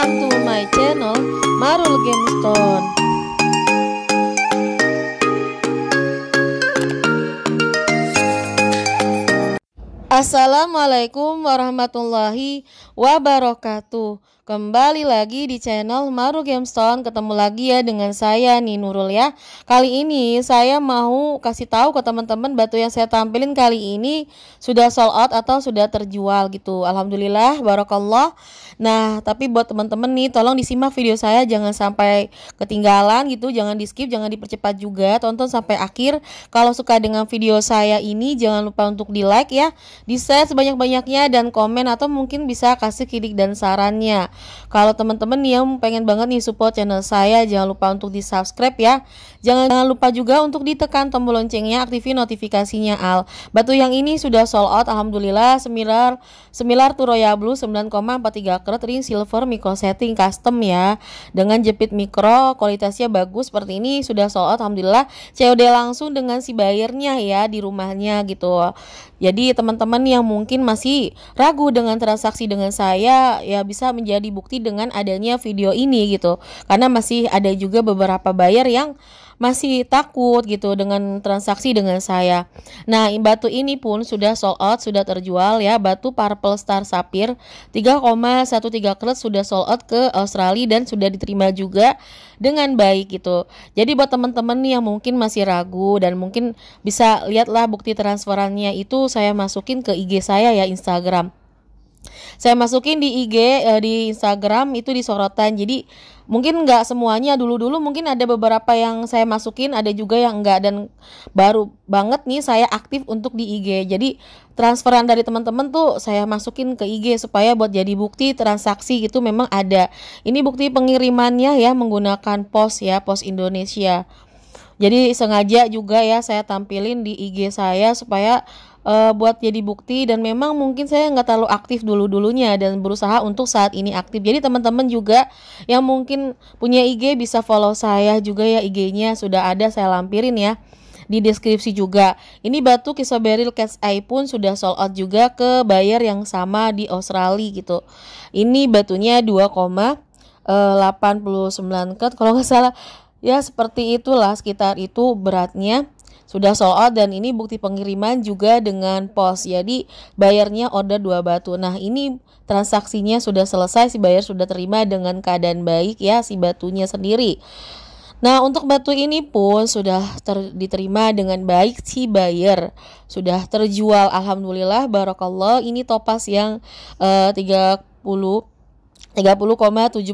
back to my channel Marul Gamestone. Assalamualaikum warahmatullahi wabarakatuh Kembali lagi di channel Maru Gamestone, ketemu lagi ya dengan saya nih Nurul ya. Kali ini saya mau kasih tahu ke teman-teman batu yang saya tampilin kali ini sudah sold out atau sudah terjual gitu. Alhamdulillah, barokallah. Nah, tapi buat teman-teman nih tolong disimak video saya jangan sampai ketinggalan gitu, jangan di skip, jangan dipercepat juga, tonton sampai akhir. Kalau suka dengan video saya ini jangan lupa untuk di like ya, di share sebanyak-banyaknya dan komen atau mungkin bisa kasih kritik dan sarannya. Kalau teman-teman yang pengen banget nih support channel saya, jangan lupa untuk di subscribe ya. Jangan, jangan lupa juga untuk ditekan tombol loncengnya, aktifin notifikasinya al. Batu yang ini sudah sold out, alhamdulillah. Semilar, semilar Turoya Blue 9,43 karat ring silver micro setting custom ya. Dengan jepit mikro, kualitasnya bagus seperti ini sudah sold out, alhamdulillah. COD langsung dengan si bayarnya ya di rumahnya gitu. Jadi teman-teman yang mungkin masih ragu dengan transaksi dengan saya ya bisa menjadi bukti dengan adanya video ini gitu karena masih ada juga beberapa buyer yang masih takut gitu dengan transaksi dengan saya. Nah, batu ini pun sudah sold out, sudah terjual ya. Batu Purple Star Sapphire 3,13 karat sudah sold out ke Australia dan sudah diterima juga dengan baik gitu. Jadi buat teman-teman yang mungkin masih ragu dan mungkin bisa lihatlah bukti transferannya itu saya masukin ke IG saya ya Instagram saya masukin di IG eh, di Instagram itu di sorotan jadi mungkin nggak semuanya dulu-dulu mungkin ada beberapa yang saya masukin ada juga yang enggak dan baru banget nih saya aktif untuk di IG jadi transferan dari teman-teman tuh saya masukin ke IG supaya buat jadi bukti transaksi gitu memang ada ini bukti pengirimannya ya menggunakan pos ya pos Indonesia jadi sengaja juga ya saya tampilin di IG saya supaya uh, buat jadi bukti dan memang mungkin saya nggak terlalu aktif dulu dulunya dan berusaha untuk saat ini aktif jadi teman-teman juga yang mungkin punya IG bisa follow saya juga ya IG-nya sudah ada saya lampirin ya di deskripsi juga. Ini batu Kisoberil Cat's Eye pun sudah sold out juga ke buyer yang sama di Australia gitu. Ini batunya 2,89 cut eh, kalau nggak salah. Ya seperti itulah sekitar itu beratnya sudah sold out dan ini bukti pengiriman juga dengan pos. Jadi bayarnya order dua batu. Nah ini transaksinya sudah selesai, si bayar sudah terima dengan keadaan baik ya si batunya sendiri. Nah, untuk batu ini pun sudah ter diterima dengan baik si buyer. Sudah terjual alhamdulillah barakallah. Ini topas yang eh, uh, 30 30,72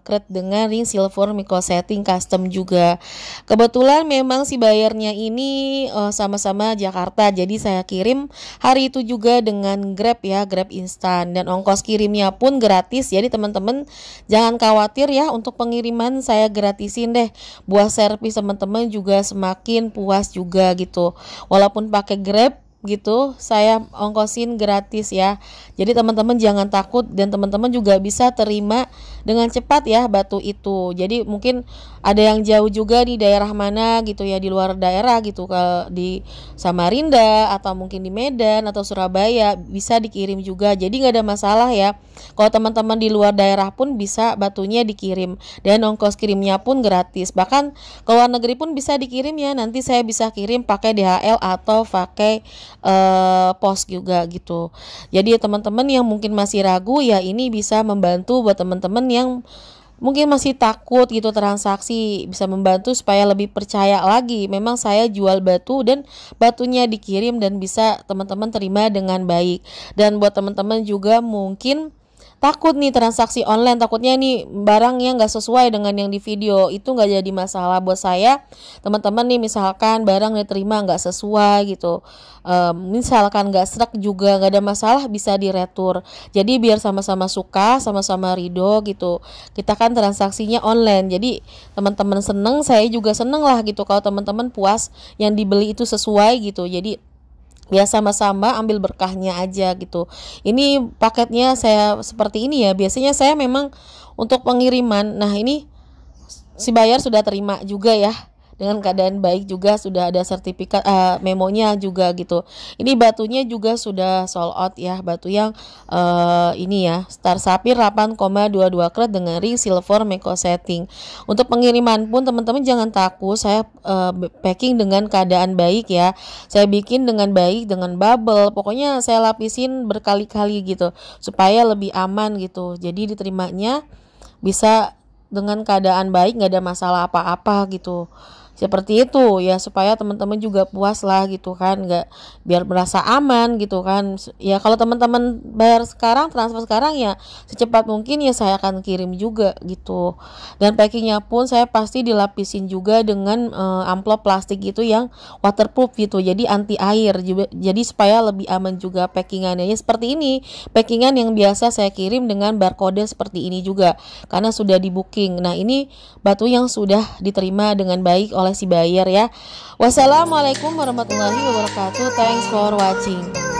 kred dengan ring silver micro setting custom juga. Kebetulan memang si bayarnya ini eh, sama-sama uh, Jakarta, jadi saya kirim hari itu juga dengan Grab ya, Grab instan dan ongkos kirimnya pun gratis. Jadi teman-teman jangan khawatir ya untuk pengiriman saya gratisin deh. Buat servis teman-teman juga semakin puas juga gitu. Walaupun pakai Grab gitu saya ongkosin gratis ya jadi teman-teman jangan takut dan teman-teman juga bisa terima dengan cepat ya batu itu jadi mungkin ada yang jauh juga di daerah mana gitu ya di luar daerah gitu ke di Samarinda atau mungkin di Medan atau Surabaya bisa dikirim juga jadi nggak ada masalah ya kalau teman-teman di luar daerah pun bisa batunya dikirim dan ongkos kirimnya pun gratis bahkan ke luar negeri pun bisa dikirim ya nanti saya bisa kirim pakai DHL atau pakai uh, post juga gitu. Jadi ya, teman-teman yang mungkin masih ragu ya ini bisa membantu buat teman-teman yang mungkin masih takut gitu transaksi bisa membantu supaya lebih percaya lagi memang saya jual batu dan batunya dikirim dan bisa teman-teman terima dengan baik dan buat teman-teman juga mungkin takut nih transaksi online takutnya nih barangnya nggak sesuai dengan yang di video itu nggak jadi masalah buat saya teman-teman nih misalkan barang diterima nggak sesuai gitu um, misalkan nggak serak juga nggak ada masalah bisa diretur jadi biar sama-sama suka sama-sama ridho gitu kita kan transaksinya online jadi teman-teman seneng saya juga seneng lah gitu kalau teman-teman puas yang dibeli itu sesuai gitu jadi ya sama-sama ambil berkahnya aja gitu. Ini paketnya saya seperti ini ya. Biasanya saya memang untuk pengiriman. Nah, ini si bayar sudah terima juga ya dengan keadaan baik juga sudah ada sertifikat uh, memonya juga gitu. Ini batunya juga sudah sold out ya, batu yang uh, ini ya, star sapir 8,22 karat dengan ring silver meko setting. Untuk pengiriman pun teman-teman jangan takut, saya uh, packing dengan keadaan baik ya. Saya bikin dengan baik dengan bubble, pokoknya saya lapisin berkali-kali gitu supaya lebih aman gitu. Jadi diterimanya bisa dengan keadaan baik nggak ada masalah apa-apa gitu seperti itu ya supaya teman-teman juga puas lah gitu kan nggak biar merasa aman gitu kan ya kalau teman-teman bayar sekarang transfer sekarang ya secepat mungkin ya saya akan kirim juga gitu dan packingnya pun saya pasti dilapisin juga dengan uh, amplop plastik gitu yang waterproof gitu jadi anti air juga jadi supaya lebih aman juga packingannya ya seperti ini packingan yang biasa saya kirim dengan barcode seperti ini juga karena sudah di booking nah ini batu yang sudah diterima dengan baik oleh masih bayar ya. Wassalamualaikum warahmatullahi wabarakatuh. Thanks for watching.